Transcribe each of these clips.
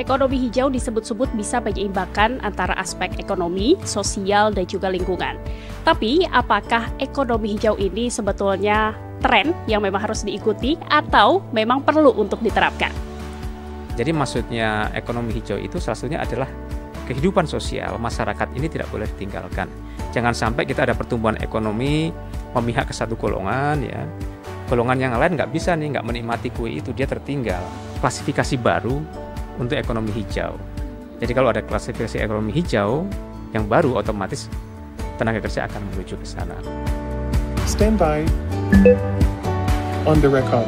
Ekonomi hijau disebut-sebut bisa menyeimbangkan antara aspek ekonomi, sosial, dan juga lingkungan. Tapi, apakah ekonomi hijau ini sebetulnya tren yang memang harus diikuti atau memang perlu untuk diterapkan? Jadi maksudnya ekonomi hijau itu salah satunya adalah kehidupan sosial masyarakat ini tidak boleh ditinggalkan. Jangan sampai kita ada pertumbuhan ekonomi memihak ke satu golongan ya. Golongan yang lain nggak bisa nih nggak menikmati kue itu dia tertinggal. Klasifikasi baru untuk ekonomi hijau. Jadi kalau ada klasifikasi ekonomi hijau yang baru otomatis tenaga kerja akan menuju ke sana. Standby on the record.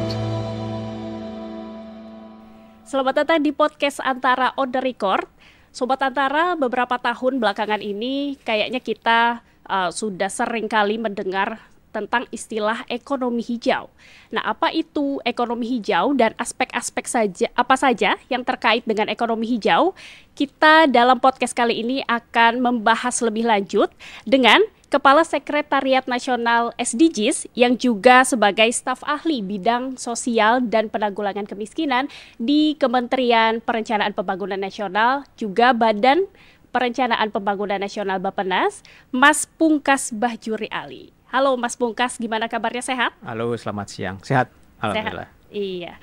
Selamat datang di podcast antara on the record. Sobat Antara, beberapa tahun belakangan ini kayaknya kita uh, sudah sering kali mendengar tentang istilah ekonomi hijau. Nah, apa itu ekonomi hijau dan aspek-aspek saja apa saja yang terkait dengan ekonomi hijau? Kita dalam podcast kali ini akan membahas lebih lanjut dengan Kepala Sekretariat Nasional SDGs yang juga sebagai staf ahli bidang sosial dan penanggulangan kemiskinan di Kementerian Perencanaan Pembangunan Nasional, juga Badan Perencanaan Pembangunan Nasional Bapenas, Mas Pungkas Bahjuri Ali. Halo Mas Bungkas, gimana kabarnya sehat? Halo, selamat siang. Sehat, alhamdulillah. Sehat. Iya.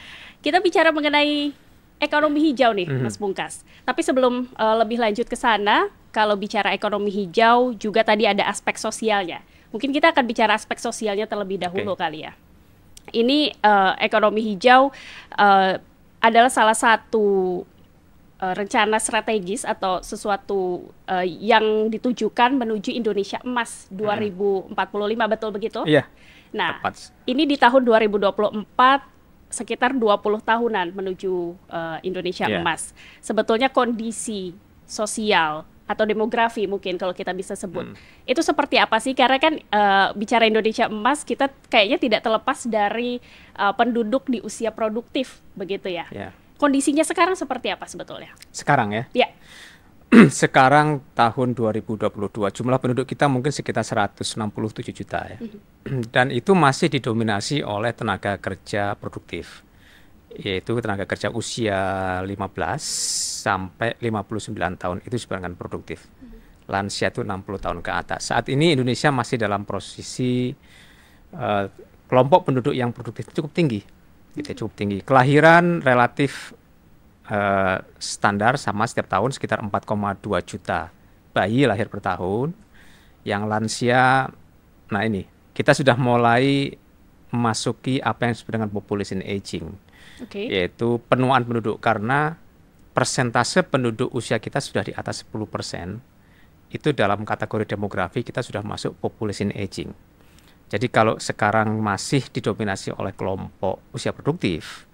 Kita bicara mengenai ekonomi hijau nih, mm-hmm. Mas Bungkas. Tapi sebelum uh, lebih lanjut ke sana, kalau bicara ekonomi hijau juga tadi ada aspek sosialnya. Mungkin kita akan bicara aspek sosialnya terlebih dahulu okay. kali ya. Ini uh, ekonomi hijau uh, adalah salah satu uh, rencana strategis atau sesuatu uh, yang ditujukan menuju Indonesia Emas 2045 hmm. betul begitu? Iya. Nah, Tepat. ini di tahun 2024 sekitar 20 tahunan menuju uh, Indonesia yeah. Emas. Sebetulnya kondisi sosial atau demografi mungkin kalau kita bisa sebut. Hmm. Itu seperti apa sih? Karena kan uh, bicara Indonesia emas kita kayaknya tidak terlepas dari uh, penduduk di usia produktif begitu ya. Yeah kondisinya sekarang seperti apa sebetulnya? Sekarang ya? Ya. sekarang tahun 2022 jumlah penduduk kita mungkin sekitar 167 juta ya. Mhm. Dan itu masih didominasi oleh tenaga kerja produktif yaitu tenaga kerja usia 15 sampai 59 tahun itu sebenarnya produktif. Mhm. Lansia itu 60 tahun ke atas. Saat ini Indonesia masih dalam posisi uh, eh, kelompok penduduk yang produktif cukup tinggi gitu ya cukup tinggi. Kelahiran relatif uh, standar sama setiap tahun sekitar 4,2 juta bayi lahir per tahun. Yang lansia, nah ini kita sudah mulai memasuki apa yang disebut dengan population aging, okay. yaitu penuaan penduduk karena persentase penduduk usia kita sudah di atas 10 persen, itu dalam kategori demografi kita sudah masuk population aging. Jadi kalau sekarang masih didominasi oleh kelompok usia produktif,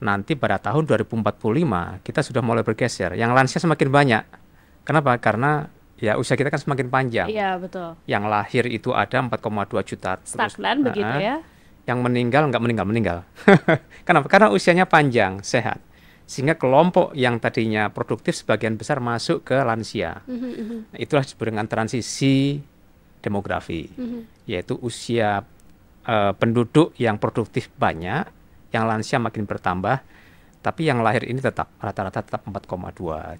nanti pada tahun 2045 kita sudah mulai bergeser. Yang lansia semakin banyak. Kenapa? Karena ya usia kita kan semakin panjang. Iya, betul. Yang lahir itu ada 4,2 juta. Stagnan terus, begitu ya. Yang meninggal nggak meninggal meninggal. Kenapa? Karena usianya panjang, sehat. Sehingga kelompok yang tadinya produktif sebagian besar masuk ke lansia. Mhm, mhm. Itulah disebut dengan transisi demografi, mm-hmm. yaitu usia uh, penduduk yang produktif banyak, yang lansia makin bertambah, tapi yang lahir ini tetap rata-rata tetap 4,2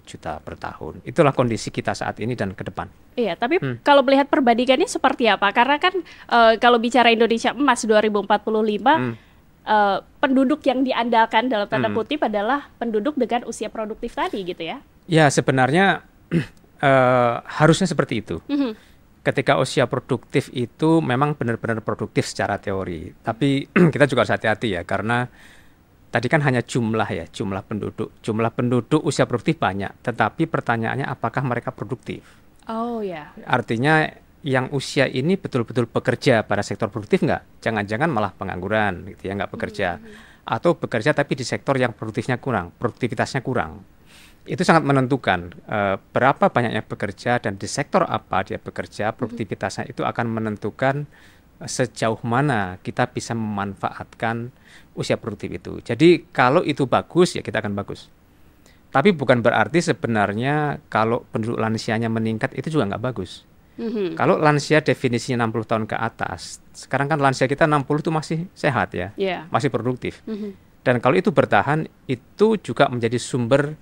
juta per tahun. Itulah kondisi kita saat ini dan ke depan. Iya, tapi hmm. kalau melihat perbandingannya seperti apa? Karena kan e, kalau bicara Indonesia Emas 2045 hmm. Uh, penduduk yang diandalkan dalam tanda hmm. kutip hmm. adalah penduduk dengan usia produktif tadi gitu ya? Ya sebenarnya uh, harusnya seperti itu. -hmm ketika usia produktif itu memang benar-benar produktif secara teori. Tapi kita juga harus hati-hati ya karena tadi kan hanya jumlah ya, jumlah penduduk. Jumlah penduduk usia produktif banyak, tetapi pertanyaannya apakah mereka produktif? Oh ya. Yeah. Artinya yang usia ini betul-betul bekerja pada sektor produktif nggak? Jangan-jangan malah pengangguran gitu ya, nggak bekerja. Mm -hmm. Atau bekerja tapi di sektor yang produktifnya kurang, produktivitasnya kurang itu sangat menentukan uh, berapa banyaknya pekerja dan di sektor apa dia bekerja mhm. produktivitasnya itu akan menentukan eh, sejauh mana kita bisa memanfaatkan usia produktif itu. Jadi kalau itu bagus ya kita akan bagus. Tapi bukan berarti sebenarnya kalau penduduk lansianya meningkat itu juga nggak bagus. Mm-hmm. Kalau lansia definisinya 60 tahun ke atas, sekarang kan lansia kita 60 itu masih sehat ya, yeah. masih produktif. Mm-hmm. Dan kalau itu bertahan, itu juga menjadi sumber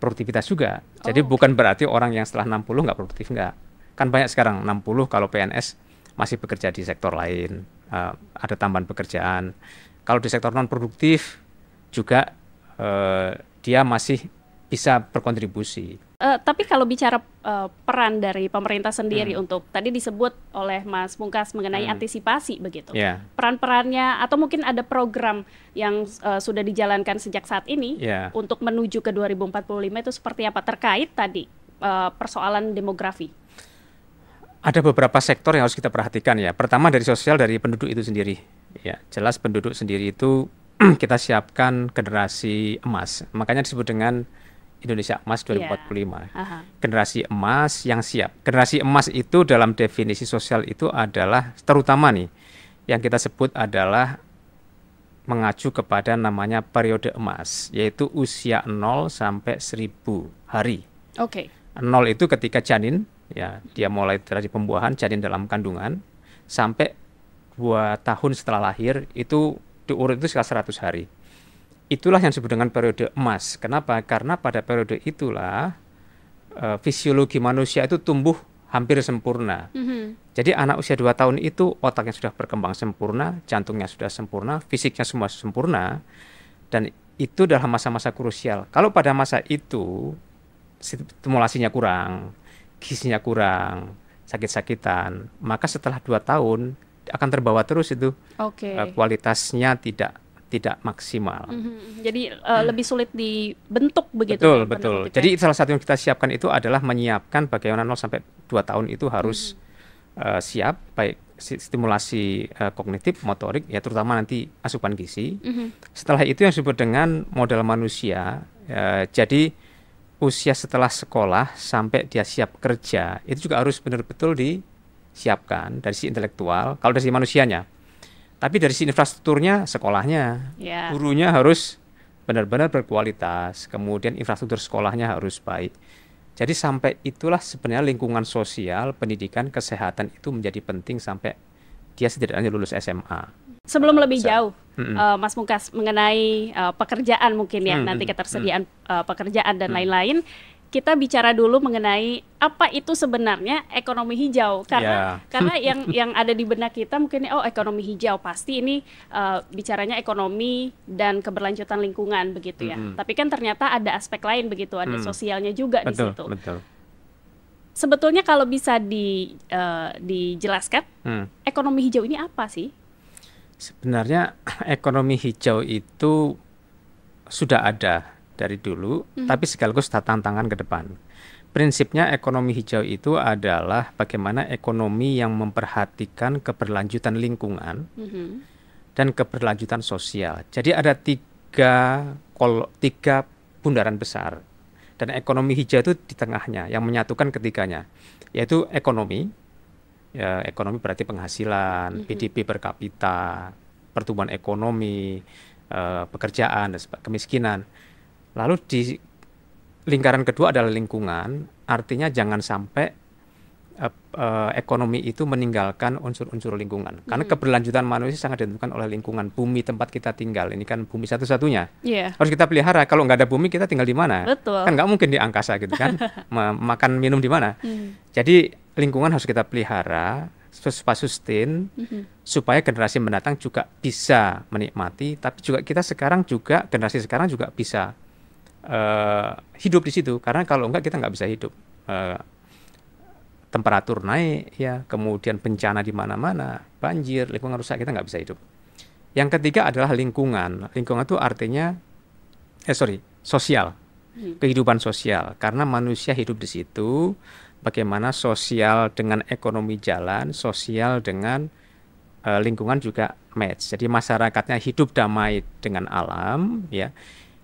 produktivitas juga. Jadi oh, bukan berarti orang yang setelah 60 nggak produktif nggak. Kan banyak sekarang 60 kalau PNS masih bekerja di sektor lain, uh, ada tambahan pekerjaan. Kalau di sektor non produktif juga uh, dia masih bisa berkontribusi. Uh, tapi kalau bicara uh, peran dari pemerintah sendiri hmm. untuk tadi disebut oleh Mas Mungkas mengenai hmm. antisipasi begitu, yeah. peran-perannya atau mungkin ada program yang uh, sudah dijalankan sejak saat ini yeah. untuk menuju ke 2045 itu seperti apa terkait tadi uh, persoalan demografi? Ada beberapa sektor yang harus kita perhatikan ya. Pertama dari sosial dari penduduk itu sendiri. Ya, jelas penduduk sendiri itu kita siapkan generasi emas. Makanya disebut dengan Indonesia Emas 2045. Yeah. Uh -huh. Generasi emas yang siap. Generasi emas itu dalam definisi sosial itu adalah terutama nih yang kita sebut adalah mengacu kepada namanya periode emas, yaitu usia 0 sampai 1000 hari. Oke. Okay. 0 itu ketika janin, ya, dia mulai dari pembuahan janin dalam kandungan sampai 2 tahun setelah lahir itu diurut itu sekitar 100 hari. Itulah yang disebut dengan periode emas. Kenapa? Karena pada periode itulah e, fisiologi manusia itu tumbuh hampir sempurna. Mm -hmm. Jadi anak usia 2 tahun itu otaknya sudah berkembang sempurna, jantungnya sudah sempurna, fisiknya semua sempurna. Dan itu dalam masa-masa krusial. Kalau pada masa itu stimulasinya kurang, gizinya kurang, sakit-sakitan, maka setelah 2 tahun akan terbawa terus itu okay. Eh, kualitasnya tidak tidak maksimal. Mm-hmm. Jadi uh, hmm. lebih sulit dibentuk begitu. Betul, ya, betul. Bentuk, Jadi salah satu yang kita siapkan itu adalah menyiapkan bagaimana 0 sampai 2 tahun itu harus mm-hmm. uh, siap baik stimulasi uh, kognitif, motorik ya terutama nanti asupan gizi. Mm-hmm. Setelah itu yang disebut dengan model manusia. Uh, jadi usia setelah sekolah sampai dia siap kerja itu juga harus benar-betul disiapkan dari si intelektual kalau dari si manusianya tapi dari sisi infrastrukturnya, sekolahnya, yeah. gurunya harus benar-benar berkualitas, kemudian infrastruktur sekolahnya harus baik. Jadi sampai itulah sebenarnya lingkungan sosial, pendidikan, kesehatan itu menjadi penting sampai dia setidaknya lulus SMA. Sebelum lebih jauh, mm -mm. Uh, Mas Mungkas mengenai uh, pekerjaan mungkin ya mm -mm. nanti ketersediaan mm -mm. Uh, pekerjaan dan lain-lain. Mm -mm kita bicara dulu mengenai apa itu sebenarnya ekonomi hijau karena yeah. karena yang yang ada di benak kita mungkin oh ekonomi hijau pasti ini uh, bicaranya ekonomi dan keberlanjutan lingkungan begitu ya. Mm -hmm. Tapi kan ternyata ada aspek lain begitu, ada mm. sosialnya juga betul, di situ. Betul. Sebetulnya kalau bisa di uh, dijelaskan mm. ekonomi hijau ini apa sih? Sebenarnya ekonomi hijau itu sudah ada dari dulu, hmm. tapi sekaligus tantangan ke depan. Prinsipnya ekonomi hijau itu adalah bagaimana ekonomi yang memperhatikan keberlanjutan lingkungan hmm. dan keberlanjutan sosial. Jadi ada tiga kol tiga bundaran besar dan ekonomi hijau itu di tengahnya yang menyatukan ketiganya, yaitu ekonomi. Ya, ekonomi berarti penghasilan, hmm. PDB per kapita, pertumbuhan ekonomi, uh, pekerjaan dan kemiskinan Lalu di lingkaran kedua adalah lingkungan, artinya jangan sampai uh, uh, ekonomi itu meninggalkan unsur-unsur lingkungan. Karena hmm. keberlanjutan manusia sangat ditentukan oleh lingkungan bumi tempat kita tinggal. Ini kan bumi satu-satunya. Yeah. Harus kita pelihara. Kalau nggak ada bumi kita tinggal di mana? Betul. Kan nggak mungkin di angkasa gitu kan. Makan minum di mana? Hmm. Jadi lingkungan harus kita pelihara supaya sustain mm-hmm. supaya generasi mendatang juga bisa menikmati tapi juga kita sekarang juga generasi sekarang juga bisa Eh, hidup di situ karena kalau enggak kita nggak bisa hidup uh, temperatur naik ya kemudian bencana di mana-mana banjir lingkungan rusak kita nggak bisa hidup yang ketiga adalah lingkungan lingkungan itu artinya eh sorry sosial hmm. kehidupan sosial karena manusia hidup di situ bagaimana sosial dengan ekonomi jalan sosial dengan uh, lingkungan juga match jadi masyarakatnya hidup damai dengan alam ya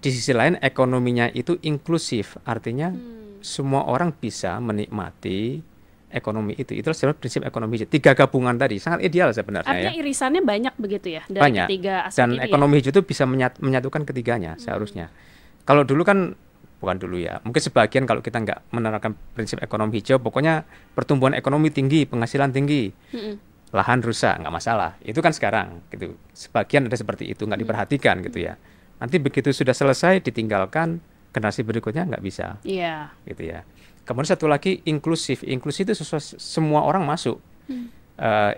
di sisi lain ekonominya itu inklusif artinya hmm. semua orang bisa menikmati ekonomi itu itu sebenarnya prinsip ekonomi hijau tiga gabungan tadi sangat ideal sebenarnya artinya ya. irisannya banyak begitu ya dari banyak. ketiga aspek dan ini ya? ekonomi ya? hijau itu bisa menyat, menyatukan ketiganya hmm. seharusnya kalau dulu kan bukan dulu ya mungkin sebagian kalau kita nggak menerapkan prinsip ekonomi hijau pokoknya pertumbuhan ekonomi tinggi penghasilan tinggi hmm lahan rusak nggak masalah itu kan sekarang gitu sebagian ada seperti itu nggak hmm. diperhatikan gitu ya Nanti begitu sudah selesai ditinggalkan generasi berikutnya nggak bisa. Iya. Gitu ya. Kemudian satu lagi inklusif. Inklusif itu sesuai, semua orang masuk. Hmm. Uh,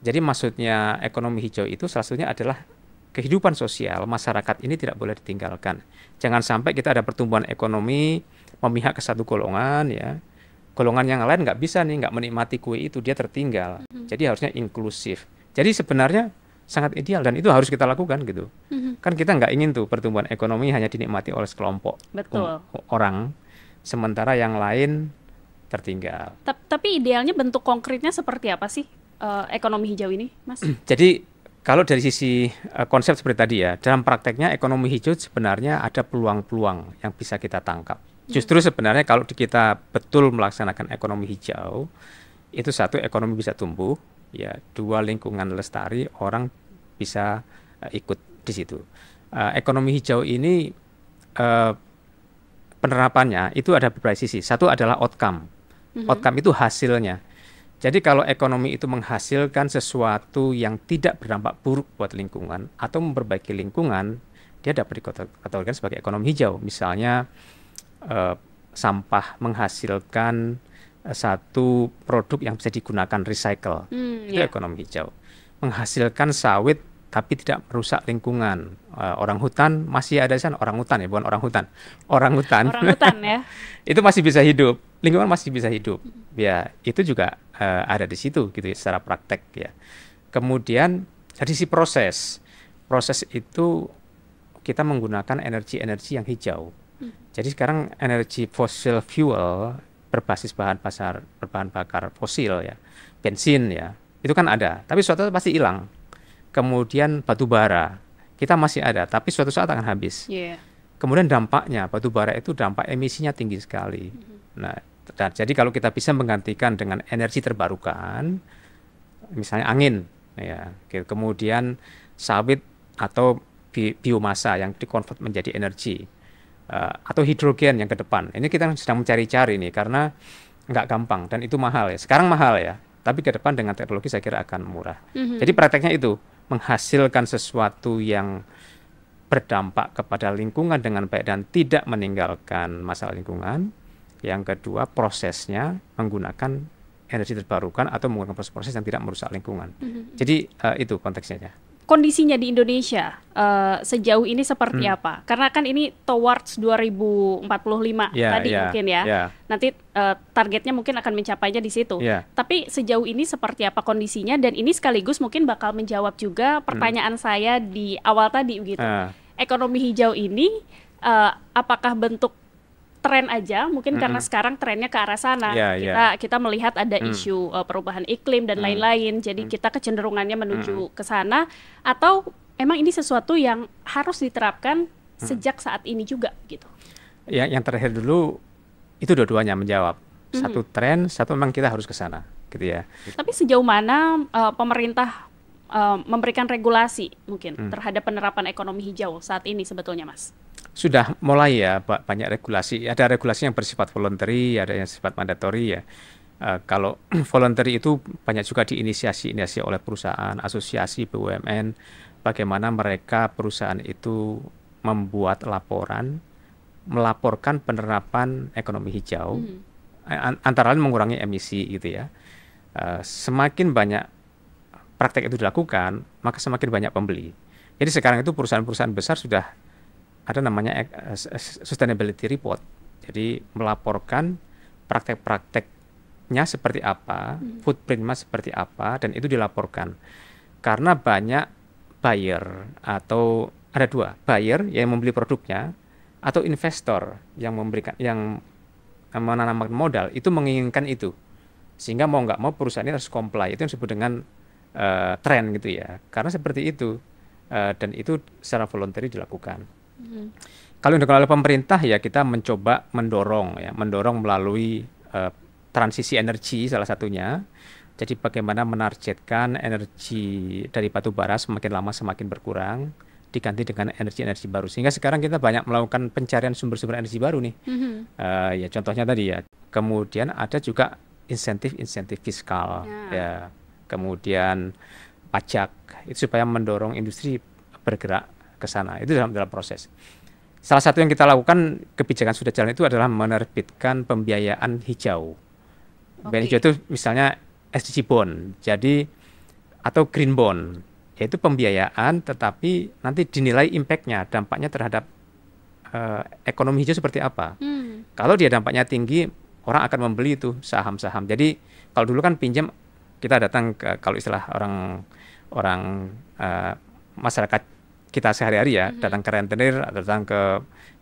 jadi maksudnya ekonomi hijau itu salah satunya adalah kehidupan sosial masyarakat ini tidak boleh ditinggalkan. Jangan sampai kita ada pertumbuhan ekonomi memihak ke satu golongan ya. Golongan yang lain nggak bisa nih nggak menikmati kue itu dia tertinggal. Hmm. Jadi harusnya inklusif. Jadi sebenarnya sangat ideal dan itu harus kita lakukan gitu. Mm-hmm. Kan kita nggak ingin tuh pertumbuhan ekonomi hanya dinikmati oleh sekelompok Betul. Um, orang, sementara yang lain tertinggal. Tapi idealnya bentuk konkretnya seperti apa sih uh, ekonomi hijau ini, Mas? Jadi kalau dari sisi uh, konsep seperti tadi ya, dalam prakteknya ekonomi hijau sebenarnya ada peluang-peluang yang bisa kita tangkap. Mm-hmm. Justru sebenarnya kalau kita betul melaksanakan ekonomi hijau, itu satu ekonomi bisa tumbuh, ya dua lingkungan lestari, orang bisa uh, ikut di situ. Uh, ekonomi hijau ini uh, penerapannya itu ada beberapa sisi. Satu adalah outcome. Mm-hmm. Outcome itu hasilnya. Jadi kalau ekonomi itu menghasilkan sesuatu yang tidak berdampak buruk buat lingkungan atau memperbaiki lingkungan, dia dapat dikategorikan sebagai ekonomi hijau. Misalnya eh, sampah menghasilkan satu produk yang bisa digunakan recycle, hmm, itu yeah. ekonomi hijau. Menghasilkan sawit tapi tidak merusak lingkungan. Uh, orang hutan masih ada di sana, orang hutan ya, bukan orang hutan. Orang hutan. Orang hutan ya. itu masih bisa hidup, lingkungan masih bisa hidup. Ya, itu juga uh, ada di situ gitu ya, secara praktek ya. Kemudian dari sisi proses. Proses itu kita menggunakan energi-energi yang hijau. Hmm. Jadi sekarang energi fossil fuel berbasis bahan pasar berbahan bakar fosil ya, bensin ya. Itu kan ada, tapi suatu saat pasti hilang kemudian batu bara kita masih ada, tapi suatu saat akan habis. Yeah. Kemudian dampaknya batu bara itu dampak emisinya tinggi sekali. Mm -hmm. Nah, dan, jadi kalau kita bisa menggantikan dengan energi terbarukan, misalnya angin, ya, gitu. kemudian sawit atau bi biomasa yang dikonvert menjadi energi uh, atau hidrogen yang ke depan. Ini kita sedang mencari-cari nih karena nggak gampang dan itu mahal ya. Sekarang mahal ya tapi ke depan dengan teknologi saya kira akan murah. Mm -hmm. Jadi prakteknya itu menghasilkan sesuatu yang berdampak kepada lingkungan dengan baik dan tidak meninggalkan masalah lingkungan. Yang kedua, prosesnya menggunakan energi terbarukan atau menggunakan proses-proses yang tidak merusak lingkungan. Mm -hmm. Jadi uh, itu konteksnya kondisinya di Indonesia uh, sejauh ini seperti hmm. apa? Karena kan ini towards 2045 yeah, tadi yeah, mungkin ya. Yeah. Nanti uh, targetnya mungkin akan mencapainya di situ. Yeah. Tapi sejauh ini seperti apa kondisinya? Dan ini sekaligus mungkin bakal menjawab juga hmm. pertanyaan hmm. saya di awal tadi gitu. Uh. Ekonomi hijau ini uh, apakah bentuk tren aja mungkin mm -hmm. karena sekarang trennya ke arah sana yeah, iya. kita yeah. kita melihat ada mm. isu uh, perubahan iklim dan mm. lain-lain jadi mm. kita kecenderungannya menuju mm. ke sana atau emang ini sesuatu yang harus diterapkan mm. sejak saat ini juga gitu ya yang terakhir dulu itu dua-duanya menjawab mm. satu tren satu memang kita harus ke sana gitu ya tapi sejauh mana uh, pemerintah uh, memberikan regulasi mungkin mm. terhadap penerapan ekonomi hijau saat ini sebetulnya mas sudah mulai ya banyak regulasi. Ada regulasi yang bersifat voluntary, ada yang sifat mandatori ya. Uh, kalau voluntary itu banyak juga diinisiasi inisiasi oleh perusahaan, asosiasi BUMN, bagaimana mereka perusahaan itu membuat laporan, melaporkan penerapan ekonomi hijau, hmm. antara lain mengurangi emisi gitu ya. Uh, semakin banyak praktek itu dilakukan, maka semakin banyak pembeli. Jadi sekarang itu perusahaan-perusahaan besar sudah ada namanya eh, sustainability report. Jadi melaporkan praktek-prakteknya seperti apa, hmm. footprintnya seperti apa, dan itu dilaporkan. Karena banyak buyer atau ada dua buyer yang membeli produknya atau investor yang memberikan yang menanamkan modal itu menginginkan itu sehingga mau nggak mau perusahaan ini harus comply itu yang disebut dengan uh, eh, tren gitu ya karena seperti itu uh, dan itu secara voluntary dilakukan. Kalau yang dikelola oleh pemerintah ya kita mencoba mendorong ya, mendorong melalui uh, transisi energi salah satunya. Jadi bagaimana menargetkan energi dari batu bara semakin lama semakin berkurang diganti dengan energi-energi baru. Sehingga sekarang kita banyak melakukan pencarian sumber-sumber energi baru nih. Mm -hmm. uh, ya contohnya tadi ya. Kemudian ada juga insentif-insentif fiskal yeah. ya. Kemudian pajak itu supaya mendorong industri bergerak ke sana. Itu dalam dalam proses. Salah satu yang kita lakukan kebijakan sudah jalan itu adalah menerbitkan pembiayaan hijau. Okay. Pembiayaan hijau itu misalnya SDG bond. Jadi atau green bond yaitu pembiayaan tetapi nanti dinilai impactnya dampaknya terhadap uh, ekonomi hijau seperti apa hmm. kalau dia dampaknya tinggi orang akan membeli itu saham-saham jadi kalau dulu kan pinjam kita datang ke kalau istilah orang orang uh, masyarakat kita sehari-hari ya, mm -hmm. datang ke rentenir, atau datang ke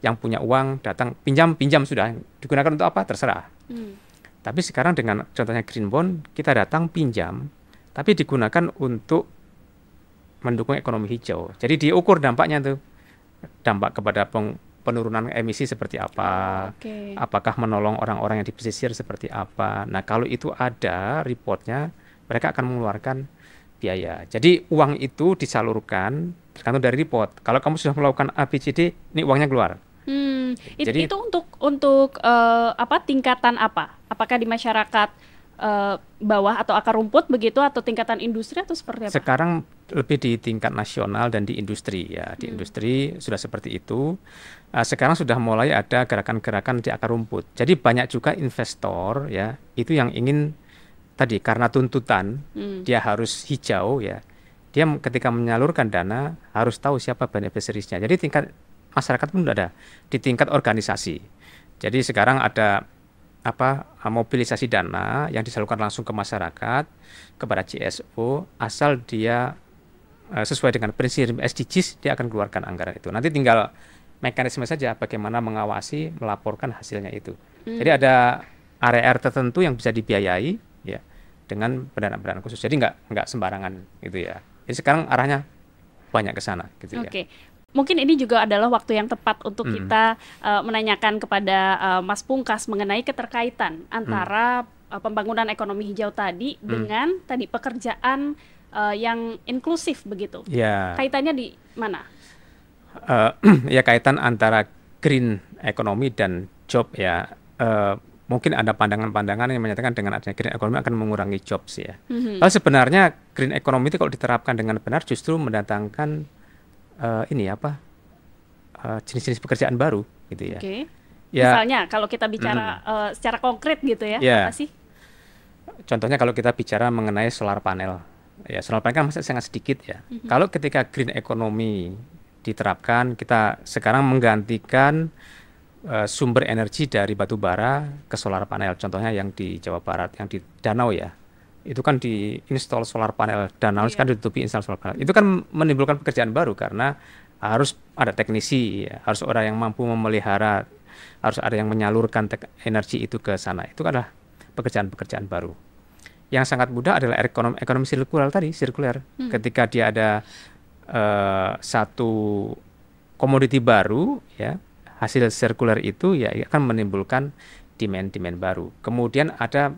yang punya uang, datang pinjam, pinjam sudah. Digunakan untuk apa? Terserah. Mm. Tapi sekarang dengan contohnya green bond, kita datang pinjam, tapi digunakan untuk mendukung ekonomi hijau. Jadi diukur dampaknya tuh. Dampak kepada peng, penurunan emisi seperti apa? okay. Apakah menolong orang-orang yang di pesisir seperti apa? Nah, kalau itu ada reportnya, mereka akan mengeluarkan biaya. Jadi uang itu disalurkan tergantung dari report. Kalau kamu sudah melakukan ABCD, ini uangnya keluar. Hmm, Jadi itu untuk untuk uh, apa tingkatan apa? Apakah di masyarakat uh, bawah atau akar rumput begitu atau tingkatan industri atau seperti apa? Sekarang lebih di tingkat nasional dan di industri ya. Di hmm. industri sudah seperti itu. Uh, sekarang sudah mulai ada gerakan-gerakan di akar rumput. Jadi banyak juga investor ya itu yang ingin tadi karena tuntutan hmm. dia harus hijau ya dia ketika menyalurkan dana harus tahu siapa service-nya. jadi tingkat masyarakat pun ada di tingkat organisasi jadi sekarang ada apa mobilisasi dana yang disalurkan langsung ke masyarakat kepada CSO asal dia eh, sesuai dengan prinsip SDGs dia akan keluarkan anggaran itu nanti tinggal mekanisme saja bagaimana mengawasi melaporkan hasilnya itu hmm. jadi ada area tertentu yang bisa dibiayai dengan pendanaan-pendanaan khusus. Jadi nggak nggak sembarangan gitu ya. Jadi sekarang arahnya banyak ke sana gitu okay. ya. Oke. Mungkin ini juga adalah waktu yang tepat untuk mm. kita uh, menanyakan kepada uh, Mas Pungkas mengenai keterkaitan mm. antara mm. uh, pembangunan ekonomi hijau tadi mm. dengan tadi pekerjaan uh, yang inklusif begitu. Yeah. Kaitannya di mana? Uh, ya kaitan antara green ekonomi dan job ya. Uh, mungkin ada pandangan-pandangan yang menyatakan dengan adanya green economy akan mengurangi jobs ya. Mm-hmm. Lalu sebenarnya green economy itu kalau diterapkan dengan benar justru mendatangkan uh, ini apa eh, jenis-jenis pekerjaan baru gitu ya. Okay. ya Misalnya kalau kita bicara mm, uh, secara konkret gitu ya, yeah. apa sih? Contohnya kalau kita bicara mengenai solar panel, ya solar panel kan masih sangat sedikit ya. Mm-hmm. Kalau ketika green economy diterapkan, kita sekarang menggantikan Eh, sumber energi dari batu bara ke solar panel. Contohnya yang di Jawa Barat, yang di danau ya. Itu kan di diinstal solar panel, danau yeah. kan ditutupi install solar panel. Itu kan menimbulkan pekerjaan baru karena harus ada teknisi, ya. harus orang yang mampu memelihara, harus ada yang menyalurkan energi itu ke sana. Itu kan adalah pekerjaan-pekerjaan baru. Yang sangat mudah adalah ekonomi, ekonomi sirkular tadi, sirkuler. Hmm. Ketika dia ada uh, satu komoditi baru, ya, hasil sirkuler itu ya akan menimbulkan demand-demand baru. Kemudian ada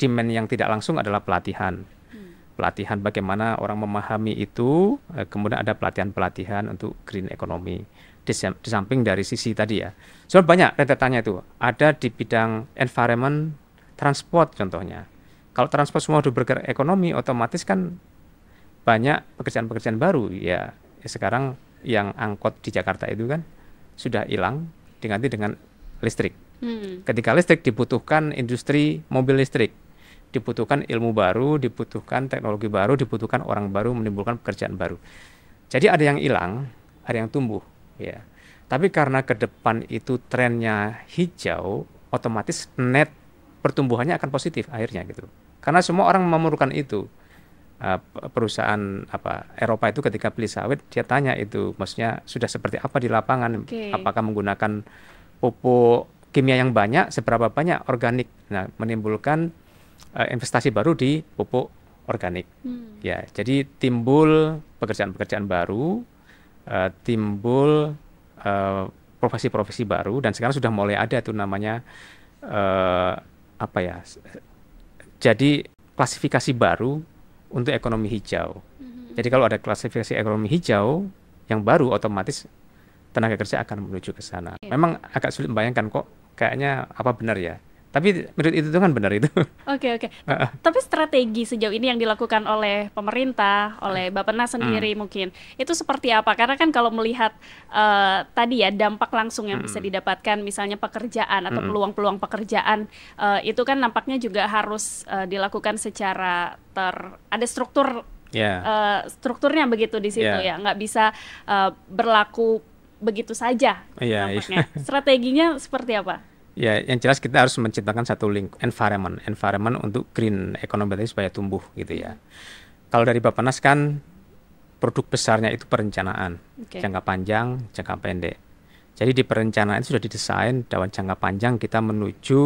demand yang tidak langsung adalah pelatihan. Hmm. Pelatihan bagaimana orang memahami itu, eh, kemudian ada pelatihan-pelatihan untuk green economy. Di, samping dari sisi tadi ya. So banyak rentetannya itu. Ada di bidang environment, transport contohnya. Kalau transport semua sudah bergerak ekonomi, otomatis kan banyak pekerjaan-pekerjaan baru ya. Sekarang yang angkot di Jakarta itu kan sudah hilang diganti dengan listrik. Hmm. Ketika listrik dibutuhkan industri mobil listrik, dibutuhkan ilmu baru, dibutuhkan teknologi baru, dibutuhkan orang baru menimbulkan pekerjaan baru. Jadi ada yang hilang, ada yang tumbuh, ya. Tapi karena ke depan itu trennya hijau, otomatis net pertumbuhannya akan positif akhirnya gitu. Karena semua orang memerlukan itu. Eh, perusahaan apa Eropa itu ketika beli sawit dia tanya itu maksudnya sudah seperti apa di lapangan okay. apakah menggunakan pupuk kimia yang banyak seberapa banyak organik nah menimbulkan uh, investasi baru di pupuk organik hmm. ya jadi timbul pekerjaan-pekerjaan baru uh, timbul profesi-profesi uh, baru dan sekarang sudah mulai ada tuh namanya uh, apa ya jadi klasifikasi baru untuk ekonomi hijau. Mm-hmm. Jadi kalau ada klasifikasi ekonomi hijau yang baru otomatis tenaga kerja akan menuju ke sana. Okay. Memang agak sulit membayangkan kok kayaknya apa benar ya. Tapi menurut itu tuh kan benar itu. Oke okay, oke. Okay. Uh, uh. Tapi strategi sejauh ini yang dilakukan oleh pemerintah, oleh Bappenas hmm. sendiri hmm. mungkin itu seperti apa? Karena kan kalau melihat uh, tadi ya dampak langsung yang hmm. bisa didapatkan, misalnya pekerjaan atau hmm. peluang-peluang pekerjaan uh, itu kan nampaknya juga harus uh, dilakukan secara ter ada struktur yeah. Ya. uh, strukturnya begitu di situ yeah. ya nggak bisa uh, berlaku begitu saja yeah, iya. nampaknya yeah. strateginya seperti apa? Ya, yang jelas kita harus menciptakan satu link environment, environment untuk green ekonomi tadi supaya tumbuh gitu ya. Kalau dari Bapak Bapenas kan produk besarnya itu perencanaan, okay. jangka panjang, jangka pendek. Jadi di perencanaan sudah didesain dalam jangka panjang kita menuju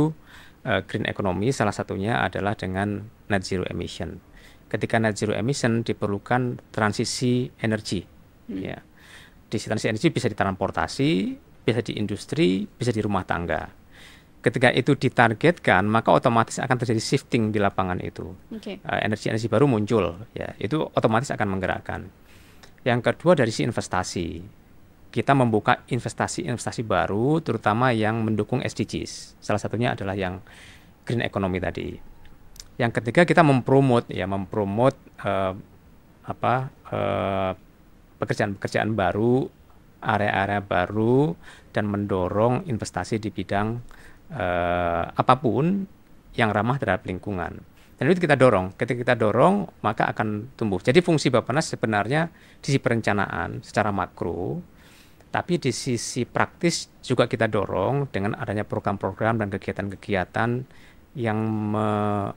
uh, green economy salah satunya adalah dengan net zero emission. Ketika net zero emission diperlukan transisi energi. Hmm. Ya. Di transisi energi bisa ditransportasi, bisa di industri, bisa di rumah tangga ketika itu ditargetkan maka otomatis akan terjadi shifting di lapangan itu eh, energi-energi okay. uh, baru muncul ya itu otomatis akan menggerakkan yang kedua dari si investasi kita membuka investasi-investasi baru terutama yang mendukung SDGs salah satunya adalah yang green economy tadi yang ketiga kita mempromot ya mempromot uh, eh, apa eh, pekerjaan-pekerjaan baru area-area baru dan mendorong investasi di bidang eh, apapun yang ramah terhadap lingkungan. Dan itu kita dorong. Ketika kita dorong, maka akan tumbuh. Jadi fungsi nas sebenarnya di sisi perencanaan secara makro, tapi di sisi praktis juga kita dorong dengan adanya program-program dan kegiatan-kegiatan yang me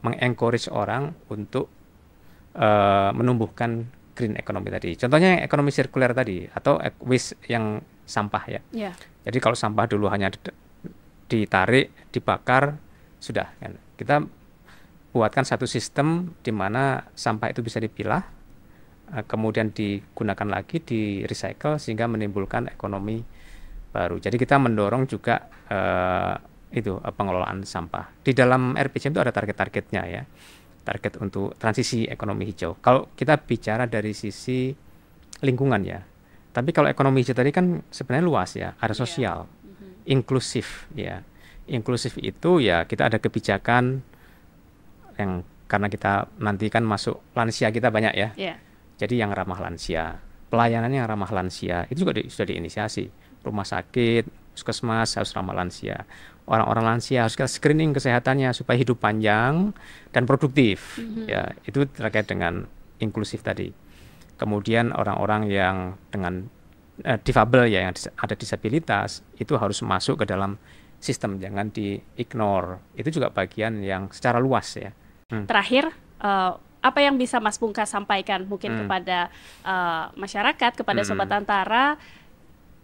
mengencourage orang untuk uh, menumbuhkan green economy tadi. Contohnya yang ekonomi sirkuler tadi atau waste yang sampah ya. Yeah. Jadi kalau sampah dulu hanya ditarik, dibakar, sudah. Kan. Kita buatkan satu sistem di mana sampah itu bisa dipilah, eh, kemudian digunakan lagi, di recycle sehingga menimbulkan ekonomi baru. Jadi kita mendorong juga eh, itu eh, pengelolaan sampah. Di dalam RPJM itu ada target-targetnya ya, target untuk transisi ekonomi hijau. Kalau kita bicara dari sisi lingkungan ya, tapi kalau ekonomi hijau tadi kan sebenarnya luas ya, ada iya. sosial inklusif ya inklusif itu ya kita ada kebijakan yang karena kita nanti kan masuk lansia kita banyak ya yeah. jadi yang ramah lansia pelayanannya yang ramah lansia itu juga di, sudah diinisiasi rumah sakit puskesmas harus ramah lansia orang-orang lansia harus kita screening kesehatannya supaya hidup panjang dan produktif mm -hmm. ya itu terkait dengan inklusif tadi kemudian orang-orang yang dengan Eh, difabel ya yang ada disabilitas itu harus masuk ke dalam sistem jangan di ignore itu juga bagian yang secara luas ya hmm. terakhir uh, apa yang bisa Mas Bungka sampaikan mungkin hmm. kepada uh, masyarakat kepada hmm. sobat antara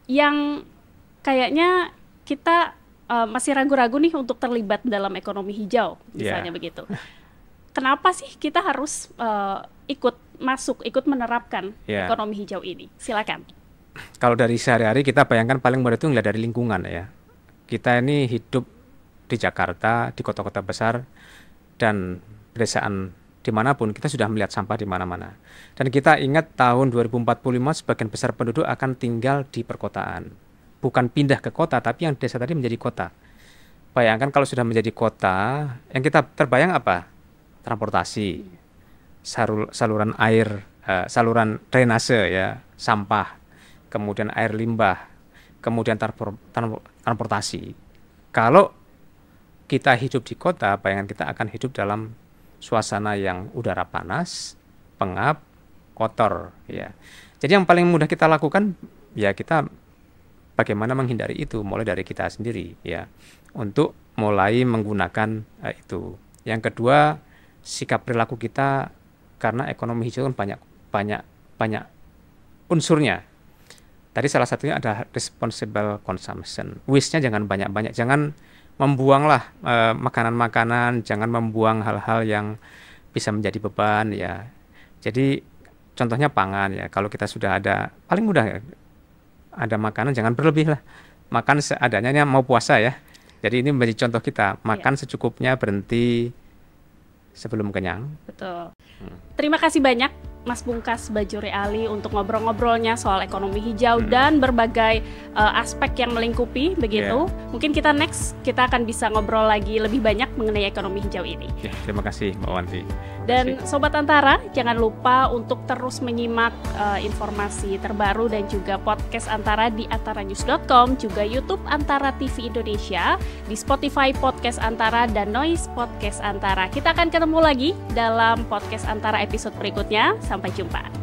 yang kayaknya kita uh, masih ragu-ragu nih untuk terlibat dalam ekonomi hijau misalnya yeah. begitu kenapa sih kita harus uh, ikut masuk ikut menerapkan yeah. ekonomi hijau ini silakan kalau dari sehari-hari kita bayangkan paling mudah itu nggak dari lingkungan ya. Kita ini hidup di Jakarta, di kota-kota besar dan pedesaan dimanapun kita sudah melihat sampah di mana-mana. Dan kita ingat tahun 2045 sebagian besar penduduk akan tinggal di perkotaan. Bukan pindah ke kota, tapi yang desa tadi menjadi kota. Bayangkan kalau sudah menjadi kota, yang kita terbayang apa? Transportasi, sarul, saluran air, uh, saluran drainase ya, sampah, kemudian air limbah, kemudian transportasi. Kalau kita hidup di kota, bayangan kita akan hidup dalam suasana yang udara panas, pengap, kotor, ya. Jadi yang paling mudah kita lakukan ya kita bagaimana menghindari itu mulai dari kita sendiri ya untuk mulai menggunakan eh, itu. Yang kedua, sikap perilaku kita karena ekonomi hijau kan banyak banyak banyak unsurnya Tadi salah satunya ada responsible consumption. waste jangan banyak-banyak, jangan membuanglah makanan eh, makanan-makanan, jangan membuang hal-hal yang bisa menjadi beban ya. Jadi contohnya pangan ya. Kalau kita sudah ada paling mudah ya, ada makanan jangan berlebih lah. Makan seadanya mau puasa ya. Jadi ini menjadi contoh kita, iya. makan ya. secukupnya, berhenti sebelum kenyang. Betul. Hmm. Terima kasih banyak Mas Bungkas Bajuri Ali untuk ngobrol-ngobrolnya soal ekonomi hijau hmm. dan berbagai uh, aspek yang melingkupi begitu. Yeah. Mungkin kita next kita akan bisa ngobrol lagi lebih banyak mengenai ekonomi hijau ini. Yeah, terima kasih Mbak Wanti. Dan Sobat Antara, jangan lupa untuk terus menyimak uh, informasi terbaru dan juga podcast Antara di antaranews.com, juga YouTube Antara TV Indonesia, di Spotify Podcast Antara dan Noise Podcast Antara. Kita akan ketemu lagi dalam podcast Antara episode berikutnya. Sampai jumpa.